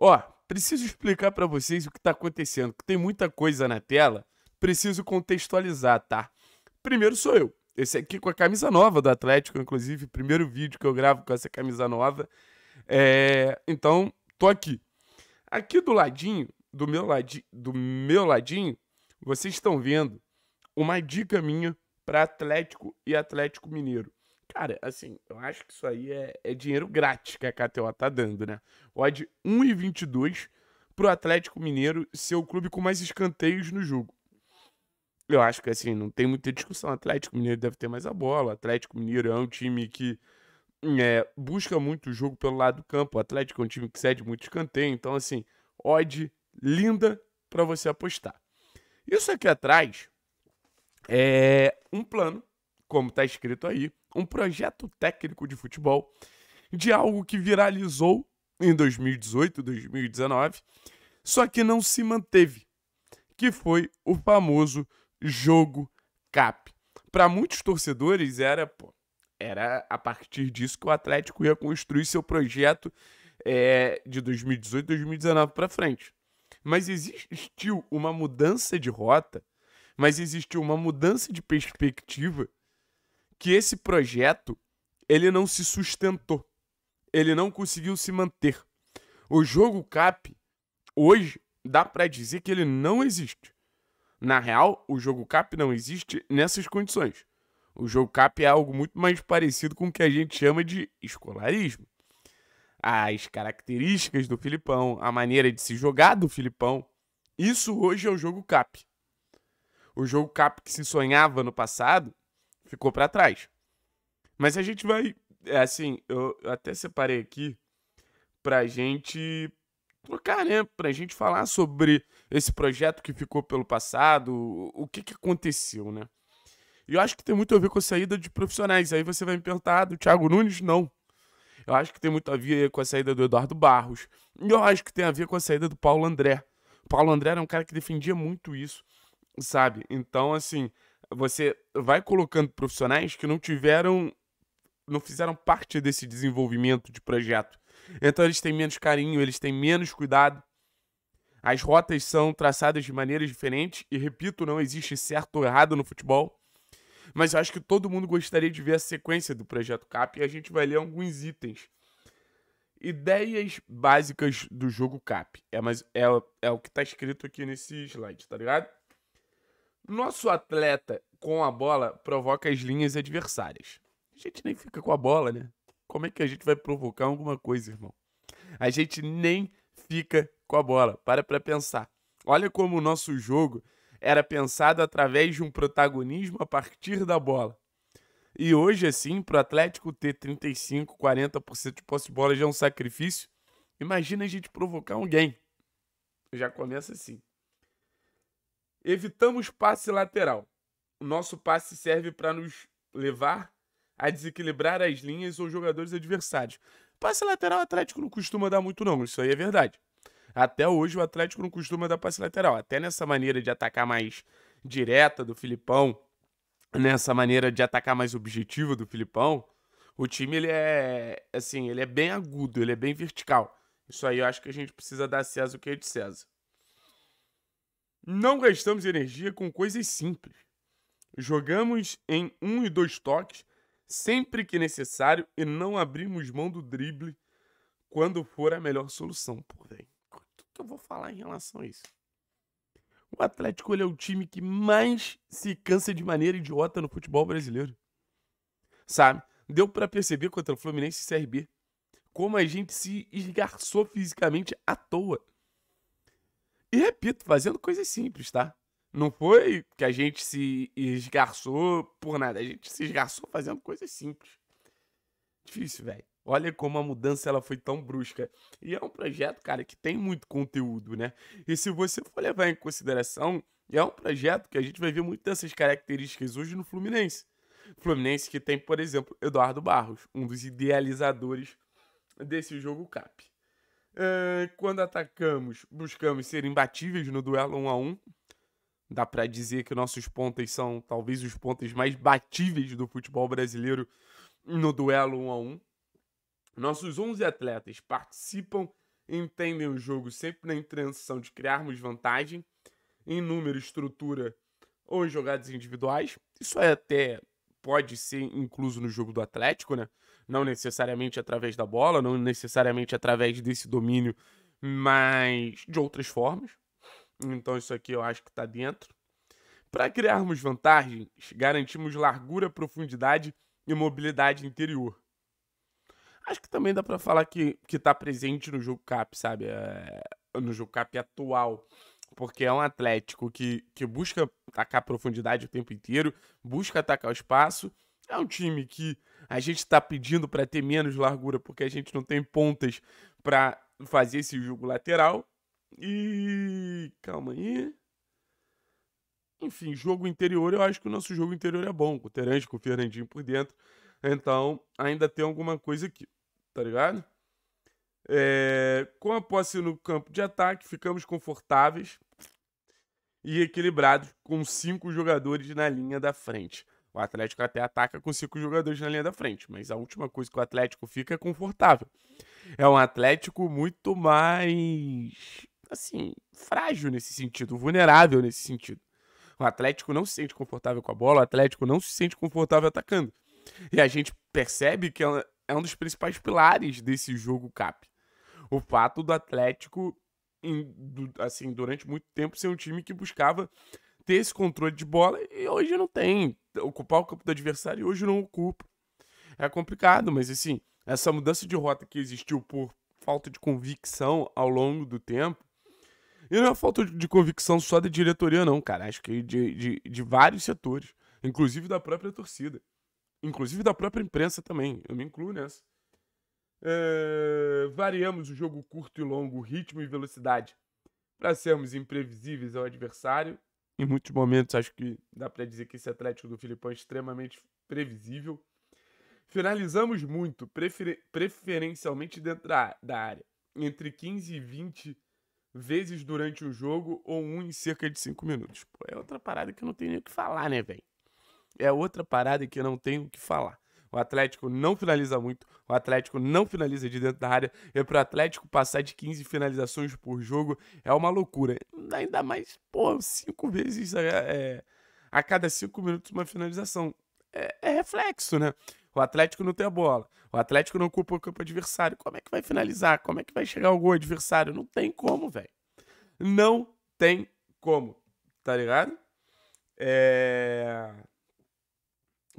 Ó, preciso explicar para vocês o que está acontecendo, que tem muita coisa na tela, preciso contextualizar, tá? Primeiro sou eu. Esse aqui com a camisa nova do Atlético, inclusive, primeiro vídeo que eu gravo com essa camisa nova. É... Então, tô aqui. Aqui do ladinho, do meu, ladi... do meu ladinho, vocês estão vendo uma dica minha para Atlético e Atlético Mineiro. Cara, assim, eu acho que isso aí é, é dinheiro grátis que a KTO tá dando, né? Odd 1,22 pro Atlético Mineiro ser o clube com mais escanteios no jogo. Eu acho que, assim, não tem muita discussão. O Atlético Mineiro deve ter mais a bola. O Atlético Mineiro é um time que é, busca muito o jogo pelo lado do campo. O Atlético é um time que cede muito escanteio. Então, assim, odd linda para você apostar. Isso aqui atrás é um plano como está escrito aí, um projeto técnico de futebol de algo que viralizou em 2018, 2019, só que não se manteve, que foi o famoso jogo cap. Para muitos torcedores era, pô, era a partir disso que o Atlético ia construir seu projeto é, de 2018, 2019 para frente. Mas existiu uma mudança de rota, mas existiu uma mudança de perspectiva que esse projeto ele não se sustentou. Ele não conseguiu se manter. O jogo CAP hoje dá para dizer que ele não existe. Na real, o jogo CAP não existe nessas condições. O jogo CAP é algo muito mais parecido com o que a gente chama de escolarismo. As características do Filipão, a maneira de se jogar do Filipão, isso hoje é o jogo CAP. O jogo CAP que se sonhava no passado ficou para trás. Mas a gente vai, é assim, eu até separei aqui pra gente trocar, né? Pra gente falar sobre esse projeto que ficou pelo passado, o que que aconteceu, né? E eu acho que tem muito a ver com a saída de profissionais. Aí você vai me perguntar, ah, do Thiago Nunes? Não. Eu acho que tem muito a ver com a saída do Eduardo Barros. E eu acho que tem a ver com a saída do Paulo André. O Paulo André era um cara que defendia muito isso, sabe? Então, assim, você vai colocando profissionais que não tiveram, não fizeram parte desse desenvolvimento de projeto. Então eles têm menos carinho, eles têm menos cuidado. As rotas são traçadas de maneiras diferentes e repito, não existe certo ou errado no futebol. Mas eu acho que todo mundo gostaria de ver a sequência do projeto CAP e a gente vai ler alguns itens. Ideias básicas do jogo CAP. É, mas é, é o que está escrito aqui nesse slide, tá ligado? Nosso atleta com a bola provoca as linhas adversárias. A gente nem fica com a bola, né? Como é que a gente vai provocar alguma coisa, irmão? A gente nem fica com a bola. Para para pensar. Olha como o nosso jogo era pensado através de um protagonismo a partir da bola. E hoje, assim, pro Atlético ter 35, 40% de posse de bola já é um sacrifício. Imagina a gente provocar alguém. Já começa assim. Evitamos passe lateral. O nosso passe serve para nos levar a desequilibrar as linhas ou jogadores adversários. Passe lateral o Atlético não costuma dar muito não, isso aí é verdade. Até hoje o Atlético não costuma dar passe lateral, até nessa maneira de atacar mais direta do Filipão, nessa maneira de atacar mais objetiva do Filipão, o time ele é assim, ele é bem agudo, ele é bem vertical. Isso aí eu acho que a gente precisa dar César o que é de César. Não gastamos energia com coisas simples. Jogamos em um e dois toques sempre que necessário e não abrimos mão do drible quando for a melhor solução. Pô, velho, o que eu vou falar em relação a isso? O Atlético é o time que mais se cansa de maneira idiota no futebol brasileiro. Sabe? Deu para perceber contra o Fluminense e CRB como a gente se esgarçou fisicamente à toa. E repito, fazendo coisas simples, tá? Não foi que a gente se esgarçou por nada. A gente se esgarçou fazendo coisas simples. Difícil, velho. Olha como a mudança ela foi tão brusca. E é um projeto, cara, que tem muito conteúdo, né? E se você for levar em consideração, é um projeto que a gente vai ver muito dessas características hoje no Fluminense. Fluminense que tem, por exemplo, Eduardo Barros, um dos idealizadores desse jogo CAP. É, quando atacamos, buscamos ser imbatíveis no duelo 1 um a 1 um. Dá para dizer que nossos pontas são talvez os pontas mais batíveis do futebol brasileiro no duelo 1 um a 1 Nossos 11 atletas participam, entendem o jogo sempre na intenção de criarmos vantagem em número, estrutura ou em jogadas individuais. Isso é até pode ser incluso no jogo do Atlético, né? não necessariamente através da bola, não necessariamente através desse domínio, mas de outras formas. Então isso aqui eu acho que está dentro. Para criarmos vantagens, garantimos largura, profundidade e mobilidade interior. Acho que também dá para falar que que tá presente no jogo cap, sabe? É, no jogo cap atual, porque é um Atlético que que busca atacar profundidade o tempo inteiro, busca atacar o espaço. É um time que a gente está pedindo para ter menos largura porque a gente não tem pontas para fazer esse jogo lateral. E calma aí. Enfim, jogo interior, eu acho que o nosso jogo interior é bom, com o Terence, com o Fernandinho por dentro. Então, ainda tem alguma coisa aqui, tá ligado? É, com a posse no campo de ataque, ficamos confortáveis e equilibrados com cinco jogadores na linha da frente. O Atlético até ataca com cinco jogadores na linha da frente, mas a última coisa que o Atlético fica é confortável. É um Atlético muito mais, assim, frágil nesse sentido, vulnerável nesse sentido. O Atlético não se sente confortável com a bola, o Atlético não se sente confortável atacando. E a gente percebe que é um é dos principais pilares desse jogo CAP. O fato do Atlético, assim, durante muito tempo ser um time que buscava ter esse controle de bola e hoje não tem ocupar o campo do adversário e hoje não ocupa. É complicado, mas assim, essa mudança de rota que existiu por falta de convicção ao longo do tempo, e não é falta de convicção só da diretoria, não, cara. Acho que de, de, de vários setores, inclusive da própria torcida, inclusive da própria imprensa também. Eu me incluo nessa. É, variamos o jogo curto e longo, ritmo e velocidade para sermos imprevisíveis ao adversário em muitos momentos. Acho que dá para dizer que esse Atlético do Filipão é extremamente previsível. Finalizamos muito, prefer preferencialmente dentro da, da área, entre 15 e 20 vezes durante o jogo ou um em cerca de 5 minutos. Pô, é outra parada que eu não tenho nem o que falar, né, velho? É outra parada que eu não tenho o que falar. O Atlético não finaliza muito, o Atlético não finaliza de dentro da área. E para o Atlético passar de 15 finalizações por jogo é uma loucura. Ainda mais, pô, cinco vezes é, é, a cada cinco minutos uma finalização. é, é reflexo, né? O Atlético não tem a bola. O Atlético não ocupa o campo adversário. Como é que vai finalizar? Como é que vai chegar o gol adversário? Não tem como, velho. Não tem como. Tá ligado? É...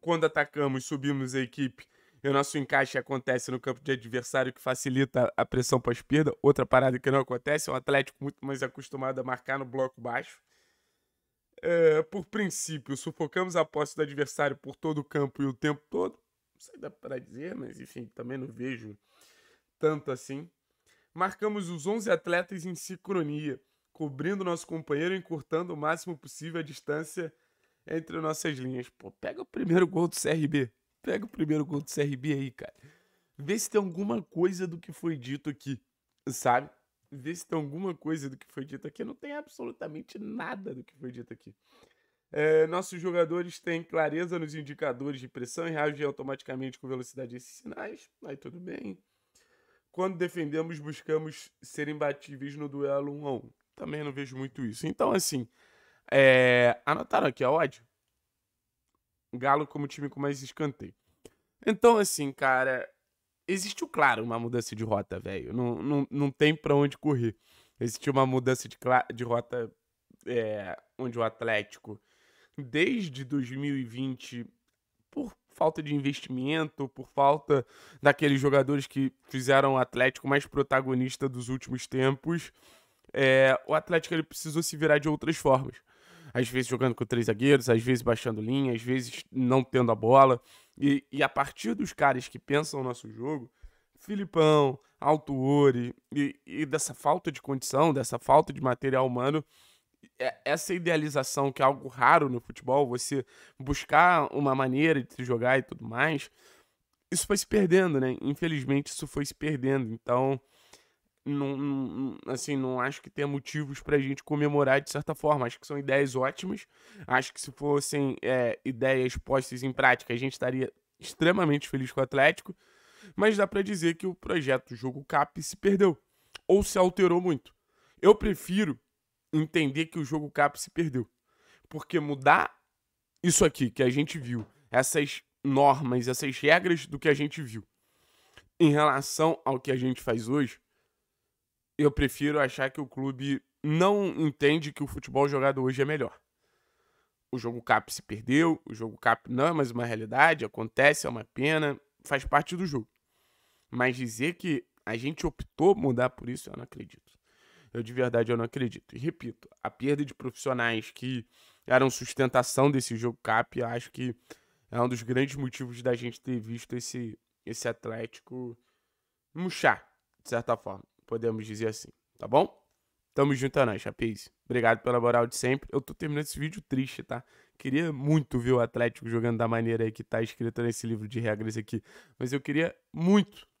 Quando atacamos, subimos a equipe e o nosso encaixe acontece no campo de adversário, que facilita a pressão pós-perda. Outra parada que não acontece é um Atlético muito mais acostumado a marcar no bloco baixo. É, por princípio, sufocamos a posse do adversário por todo o campo e o tempo todo. Não sei dá para dizer, mas enfim, também não vejo tanto assim. Marcamos os 11 atletas em sincronia, cobrindo nosso companheiro e encurtando o máximo possível a distância entre nossas linhas. Pô, pega o primeiro gol do CRB. Pega o primeiro gol do CRB aí, cara. Vê se tem alguma coisa do que foi dito aqui, sabe? Vê se tem alguma coisa do que foi dito aqui. Não tem absolutamente nada do que foi dito aqui. É, nossos jogadores têm clareza nos indicadores de pressão e reagem automaticamente com velocidade a esses sinais. Aí tudo bem. Quando defendemos, buscamos ser imbatíveis no duelo 1 a 1. Também não vejo muito isso. Então, assim, é, anotaram aqui, ó, ódio. Galo como time com mais escanteio. Então, assim, cara, existe, claro, uma mudança de rota, velho. Não, não, não tem pra onde correr. Existiu uma mudança de, de rota é, onde o Atlético, desde 2020, por falta de investimento, por falta daqueles jogadores que fizeram o Atlético mais protagonista dos últimos tempos, é, o Atlético ele precisou se virar de outras formas às vezes jogando com três zagueiros, às vezes baixando linha, às vezes não tendo a bola. E, e a partir dos caras que pensam o nosso jogo, Filipão, Alto Ori, e, e dessa falta de condição, dessa falta de material humano, é, essa idealização que é algo raro no futebol, você buscar uma maneira de se jogar e tudo mais, isso foi se perdendo, né? Infelizmente, isso foi se perdendo. Então, não, assim, não acho que tenha motivos para a gente comemorar de certa forma. Acho que são ideias ótimas. Acho que se fossem é, ideias postas em prática, a gente estaria extremamente feliz com o Atlético. Mas dá para dizer que o projeto Jogo Cap se perdeu ou se alterou muito. Eu prefiro entender que o Jogo Cap se perdeu, porque mudar isso aqui que a gente viu, essas normas, essas regras do que a gente viu em relação ao que a gente faz hoje, eu prefiro achar que o clube não entende que o futebol jogado hoje é melhor. O jogo CAP se perdeu, o jogo CAP não é mais uma realidade, acontece, é uma pena, faz parte do jogo. Mas dizer que a gente optou mudar por isso, eu não acredito. Eu de verdade eu não acredito. E repito, a perda de profissionais que eram sustentação desse jogo CAP, acho que é um dos grandes motivos da gente ter visto esse, esse Atlético murchar, de certa forma podemos dizer assim, tá bom? Tamo junto a é nós, Chapiz. Obrigado pela moral de sempre. Eu tô terminando esse vídeo triste, tá? Queria muito ver o Atlético jogando da maneira aí que tá escrito nesse livro de regras aqui. Mas eu queria muito